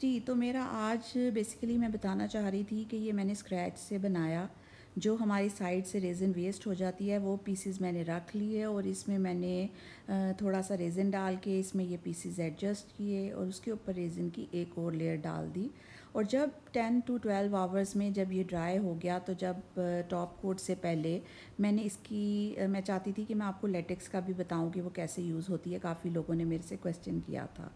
जी तो मेरा आज बेसिकली मैं बताना चाह रही थी कि ये मैंने स्क्रैच से बनाया जो हमारी साइड से रेज़िन वेस्ट हो जाती है वो पीसीज मैंने रख लिए और इसमें मैंने थोड़ा सा रेज़िन डाल के इसमें ये पीसीज एडजस्ट किए और उसके ऊपर रेज़िन की एक और लेयर डाल दी और जब 10 टू 12 आवर्स में जब ये ड्राई हो गया तो जब टॉप कोट से पहले मैंने इसकी मैं चाहती थी कि मैं आपको लेटेक्स का भी बताऊँ कि वो कैसे यूज़ होती है काफ़ी लोगों ने मेरे से क्वेश्चन किया था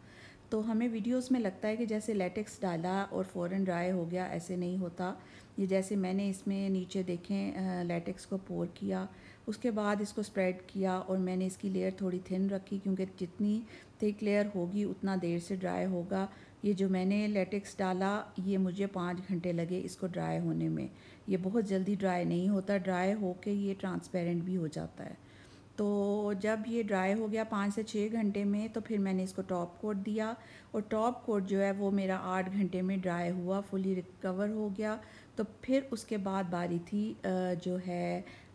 तो हमें वीडियोस में लगता है कि जैसे लेटेक्स डाला और फ़ौरन ड्राई हो गया ऐसे नहीं होता ये जैसे मैंने इसमें नीचे देखें लेटेक्स को पोर किया उसके बाद इसको स्प्रेड किया और मैंने इसकी लेयर थोड़ी थिन रखी क्योंकि जितनी थिक लेयर होगी उतना देर से ड्राई होगा ये जो मैंने लेटेक्स डाला ये मुझे पाँच घंटे लगे इसको ड्राई होने में ये बहुत जल्दी ड्राई नहीं होता ड्राई होके ये ट्रांसपेरेंट भी हो जाता है तो जब ये ड्राई हो गया पाँच से छः घंटे में तो फिर मैंने इसको टॉप कोट दिया और टॉप कोट जो है वो मेरा आठ घंटे में ड्राई हुआ फुली रिकवर हो गया तो फिर उसके बाद बारी थी जो है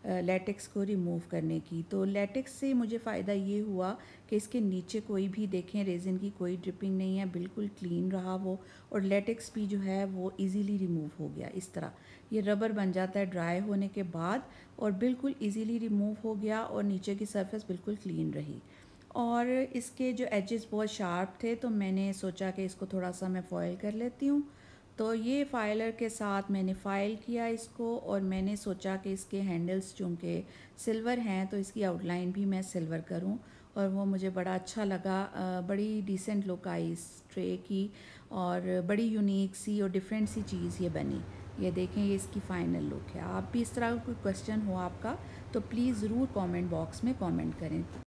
लेटेक्स को रिमूव करने की तो लेटेक्स से मुझे फ़ायदा ये हुआ कि इसके नीचे कोई भी देखें रेज़िन की कोई ड्रिपिंग नहीं है बिल्कुल क्लीन रहा वो और लेटेक्स भी जो है वो इजीली रिमूव हो गया इस तरह ये रबर बन जाता है ड्राई होने के बाद और बिल्कुल इजीली रिमूव हो गया और नीचे की सरफेस बिल्कुल क्लीन रही और इसके जो एजेस बहुत शार्प थे तो मैंने सोचा कि इसको थोड़ा सा मैं फॉयल कर लेती हूँ तो ये फाइलर के साथ मैंने फाइल किया इसको और मैंने सोचा कि इसके हैंडल्स चूँकि सिल्वर हैं तो इसकी आउटलाइन भी मैं सिल्वर करूँ और वो मुझे बड़ा अच्छा लगा बड़ी डिसेंट लुक आई इस ट्रे की और बड़ी यूनिक सी और डिफरेंट सी चीज़ ये बनी ये देखें ये इसकी फाइनल लुक है आप भी इस तरह का कोई क्वेश्चन हो आपका तो प्लीज़ ज़रूर कमेंट बॉक्स में कमेंट करें